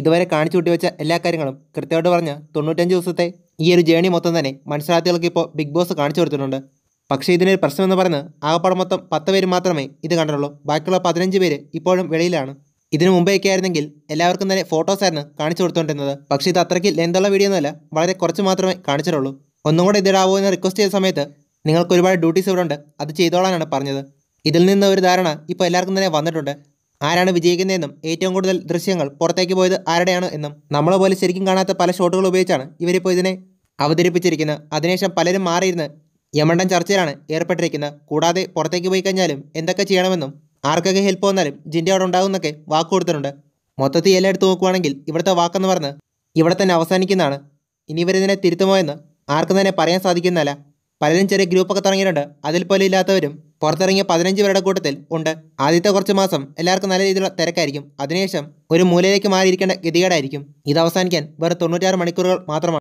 ഇതുവരെ കാണിച്ചു കൂട്ടി വെച്ച എല്ലാ കാര്യങ്ങളും കൃത്യമായിട്ട് പറഞ്ഞ തൊണ്ണൂറ്റഞ്ച് ദിവസത്തെ ഈ ഒരു ജേണി മൊത്തം തന്നെ മത്സരാർത്ഥികൾക്ക് ഇപ്പോൾ ബിഗ് ബോസ് കാണിച്ചു കൊടുത്തിട്ടുണ്ട് പക്ഷേ ഇതിനൊരു പ്രശ്നമെന്ന് പറഞ്ഞ് ആകപ്പാടം മൊത്തം പത്ത് പേര് മാത്രമേ ഇത് കണ്ടിട്ടുള്ളൂ ബാക്കിയുള്ള പതിനഞ്ച് പേര് ഇപ്പോഴും വെളിയിലാണ് ഇതിനു മുമ്പേയൊക്കെ ആയിരുന്നെങ്കിൽ എല്ലാവർക്കും തന്നെ ഫോട്ടോസായിരുന്നു കാണിച്ചു കൊടുത്തുകൊണ്ടിരുന്നത് പക്ഷേ ഇത് അത്രയ്ക്ക് ലെന്തുള്ള വീഡിയോ എന്നല്ല വളരെ കുറച്ച് മാത്രമേ കാണിച്ചിട്ടുള്ളൂ ഒന്നും കൂടെ ഇതിടാവോ എന്ന് റിക്വസ്റ്റ് ചെയ്ത സമയത്ത് നിങ്ങൾക്ക് ഒരുപാട് ഡ്യൂട്ടീസ് ഇവിടെ ഉണ്ട് അത് ചെയ്തോളാനാണ് പറഞ്ഞത് ഇതിൽ നിന്ന് ഒരു ധാരണ ഇപ്പോൾ എല്ലാവർക്കും തന്നെ വന്നിട്ടുണ്ട് ആരാണ് വിജയിക്കുന്നതെന്നും ഏറ്റവും കൂടുതൽ ദൃശ്യങ്ങൾ പുറത്തേക്ക് പോയത് ആരുടെയാണ് എന്നും നമ്മളെ പോലെ ശരിക്കും കാണാത്ത പല ഷോട്ടുകൾ ഉപയോഗിച്ചാണ് ഇവരിപ്പോൾ ഇതിനെ അവതരിപ്പിച്ചിരിക്കുന്നത് അതിനുശേഷം പലരും മാറിയിരുന്ന് യമണ്ടൻ ചർച്ചയിലാണ് ഏർപ്പെട്ടിരിക്കുന്നത് കൂടാതെ പുറത്തേക്ക് പോയി കഴിഞ്ഞാലും എന്തൊക്കെ ചെയ്യണമെന്നും ആർക്കൊക്കെ ഹെൽപ്പ് വന്നാലും ജിൻ്റെ അവിടെ ഉണ്ടാകുമെന്നൊക്കെ വാക്ക് കൊടുത്തിട്ടുണ്ട് മൊത്തത്തിൽ എല്ലാം എടുത്ത് നോക്കുവാണെങ്കിൽ ഇവിടുത്തെ വാക്കെന്ന് പറഞ്ഞ് ഇവിടെ തന്നെ അവസാനിക്കുന്നതാണ് ഇനി ഇവരിതിനെ തിരുത്തുമോ എന്ന് ആർക്കും തന്നെ പറയാൻ സാധിക്കുന്നതല്ല പലരും ചെറിയ ഗ്രൂപ്പൊക്കെ തുടങ്ങിയിട്ടുണ്ട് അതിൽ പോലും ഇല്ലാത്തവരും പുറത്തിറങ്ങിയ പതിനഞ്ച് പേരുടെ കൂട്ടത്തിൽ ഉണ്ട് ആദ്യത്തെ കുറച്ച് മാസം എല്ലാവർക്കും നല്ല രീതിയിലുള്ള തിരക്കായിരിക്കും അതിനുശേഷം ഒരു മൂലയിലേക്ക് മാറിയിരിക്കേണ്ട ഗതികേടായിരിക്കും ഇത് അവസാനിക്കാൻ വെറും തൊണ്ണൂറ്റാറ് മണിക്കൂറുകൾ മാത്രമാണ്